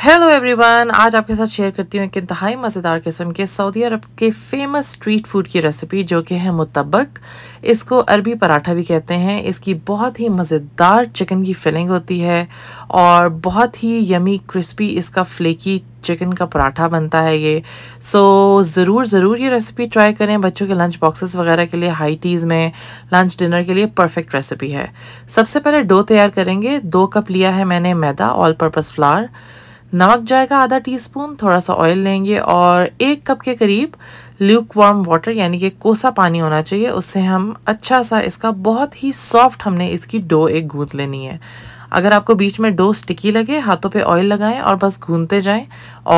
hello everyone आज आपके साथ शेयर करती हूँ एक इंतहाई मज़ेदार किस्म के सऊदी अरब के फेमस स्ट्रीट फूड की रेसिपी जो कि है मुतबक इसको अरबी पराठा भी कहते हैं इसकी बहुत ही मज़ेदार चिकन की फिलिंग होती है और बहुत ही यमी क्रिस्पी इसका फ्लेकी चिकन का पराठा बनता है ये सो so, ज़रूर ज़रूर ये रेसिपी ट्राई करें बच्चों के लंच बॉक्सेस वगैरह के लिए हाई टीज़ में लंच डिनर के लिए परफेक्ट रेसिपी है सबसे पहले डो तैयार करेंगे दो कप लिया है मैंने मैदा ऑल पर्पज़ फ्लार नमक जाएगा आधा टीस्पून थोड़ा सा ऑयल लेंगे और एक कप के करीब ल्यूक वार्म वाटर यानी कि कोसा पानी होना चाहिए उससे हम अच्छा सा इसका बहुत ही सॉफ्ट हमने इसकी डो एक गूंद लेनी है अगर आपको बीच में डो स्टिकी लगे हाथों पे ऑयल लगाएं और बस गूंदते जाएं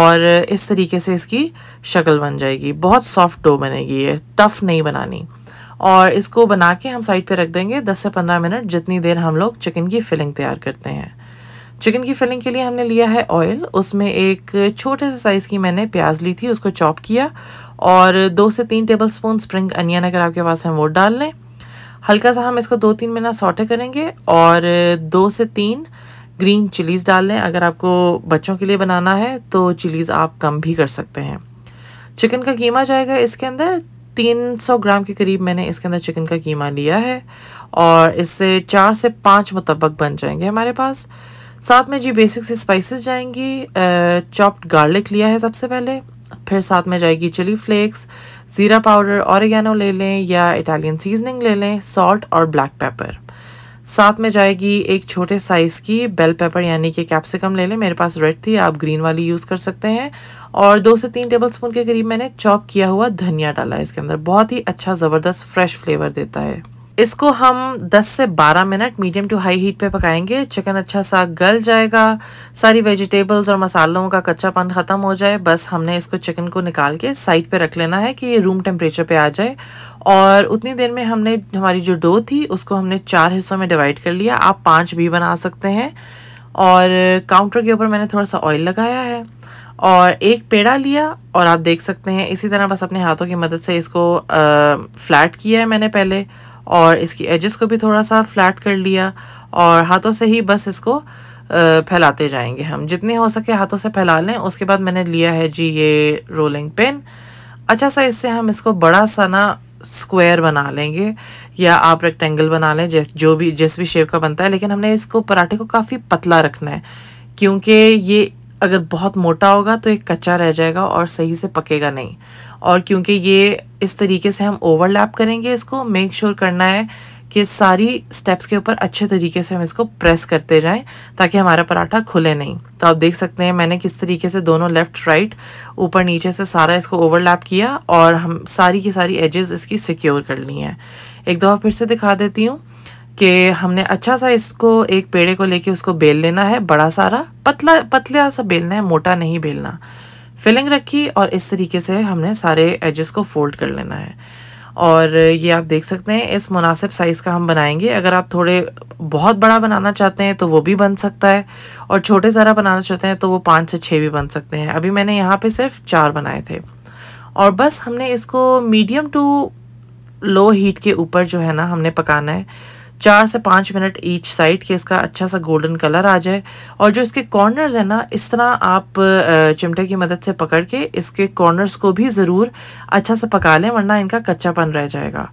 और इस तरीके से इसकी शक्ल बन जाएगी बहुत सॉफ्ट डो बनेगी ये टफ़ नहीं बनानी और इसको बना के हम साइड पे रख देंगे 10 से 15 मिनट जितनी देर हम लोग चिकन की फिलिंग तैयार करते हैं चिकन की फिलिंग के लिए हमने लिया है ऑयल उसमें एक छोटे से साइज़ की मैंने प्याज ली थी उसको चॉप किया और दो से तीन टेबल स्पून स्प्रिंग अनियन अगर आपके पास हैं वो डाल लें हल्का सा हम इसको दो तीन महीना सॉटे करेंगे और दो से तीन ग्रीन चिलीज़ डाल लें अगर आपको बच्चों के लिए बनाना है तो चिलीज़ आप कम भी कर सकते हैं चिकन का कीमा जाएगा इसके अंदर 300 ग्राम के करीब मैंने इसके अंदर चिकन का कीमा लिया है और इससे चार से पाँच मुतबक बन जाएंगे हमारे पास साथ में जी बेसिक सी स्पाइसेस जाएंगी चॉप्ड गार्लिक लिया है सबसे पहले फिर साथ में जाएगी चिली फ्लेक्स ज़ीरा पाउडर और ले लें या इटालियन सीजनिंग ले लें सॉल्ट और ब्लैक पेपर साथ में जाएगी एक छोटे साइज़ की बेल पेपर यानी कि कैप्सिकम ले लें मेरे पास रेड थी आप ग्रीन वाली यूज़ कर सकते हैं और दो से तीन टेबल स्पून के करीब मैंने चॉप किया हुआ धनिया डाला है इसके अंदर बहुत ही अच्छा ज़बरदस्त फ्रेश फ्लेवर देता है इसको हम 10 से 12 minute medium to high heat पे पकाएंगे चिकन अच्छा सा गल जाएगा सारी वेजिटेबल्स और मसालों का कच्चापन ख़त्म हो जाए बस हमने इसको चिकन को निकाल के साइड पे रख लेना है कि ये रूम टेम्परेचर पे आ जाए और उतनी देर में हमने हमारी जो डो थी उसको हमने चार हिस्सों में डिवाइड कर लिया आप पाँच भी बना सकते हैं और काउंटर के ऊपर मैंने थोड़ा सा ऑयल लगाया है और एक पेड़ा लिया और आप देख सकते हैं इसी तरह बस अपने हाथों की मदद से इसको फ्लैट किया है मैंने पहले और इसकी एजेस को भी थोड़ा सा फ्लैट कर लिया और हाथों से ही बस इसको फैलाते जाएंगे हम जितने हो सके हाथों से फैला लें उसके बाद मैंने लिया है जी ये रोलिंग पिन अच्छा सा इससे हम इसको बड़ा सा ना स्क्वायर बना लेंगे या आप रेक्टेंगल बना लें जिस जो भी जिस भी शेप का बनता है लेकिन हमने इसको पराठे को काफ़ी पतला रखना है क्योंकि ये अगर बहुत मोटा होगा तो ये कच्चा रह जाएगा और सही से पकेगा नहीं और क्योंकि ये इस तरीके से हम ओवरलैप करेंगे इसको मेक श्योर sure करना है कि सारी स्टेप्स के ऊपर अच्छे तरीके से हम इसको प्रेस करते जाएं ताकि हमारा पराठा खुले नहीं तो आप देख सकते हैं मैंने किस तरीके से दोनों लेफ़्ट राइट ऊपर नीचे से सारा इसको ओवरलैप किया और हम सारी की सारी एजेस इसकी सिक्योर कर ली हैं एक दफ़ा फिर से दिखा देती हूँ कि हमने अच्छा सा इसको एक पेड़े को लेके उसको बेल लेना है बड़ा सारा पतला पतला सा बेलना है मोटा नहीं बेलना फिलिंग रखी और इस तरीके से हमने सारे एजेस को फोल्ड कर लेना है और ये आप देख सकते हैं इस मुनासिब साइज़ का हम बनाएंगे अगर आप थोड़े बहुत बड़ा बनाना चाहते हैं तो वो भी बन सकता है और छोटे ज़रा बनाना चाहते हैं तो वो पाँच से छः भी बन सकते हैं अभी मैंने यहाँ पे सिर्फ चार बनाए थे और बस हमने इसको मीडियम टू लो हीट के ऊपर जो है ना हमने पकाना है चार से पाँच मिनट ईच साइड के इसका अच्छा सा गोल्डन कलर आ जाए और जो इसके कॉर्नर्स हैं ना इस तरह आप चिमटे की मदद से पकड़ के इसके कॉर्नर्स को भी ज़रूर अच्छा सा पका लें वरना इनका कच्चापन रह जाएगा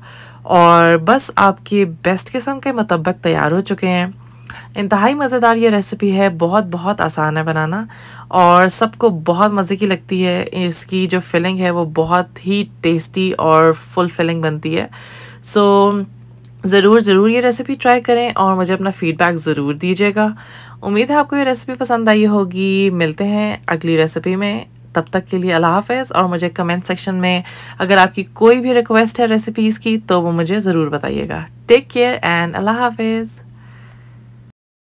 और बस आपके बेस्ट किस्म के मतबक तैयार हो चुके हैं इंतहाई मज़ेदार ये रेसिपी है बहुत बहुत आसान है बनाना और सबको बहुत मज़े की लगती है इसकी जो फिलिंग है वो बहुत ही टेस्टी और फुल फिलिंग बनती है सो so, ज़रूर ज़रूर ये रेसिपी ट्राई करें और मुझे अपना फ़ीडबैक ज़रूर दीजिएगा उम्मीद है आपको ये रेसिपी पसंद आई होगी मिलते हैं अगली रेसिपी में तब तक के लिए अल्लाह हाफ़ और मुझे कमेंट सेक्शन में अगर आपकी कोई भी रिक्वेस्ट है रेसिपीज़ की तो वो मुझे ज़रूर बताइएगा टेक केयर एंड अल्लाह हाफिज़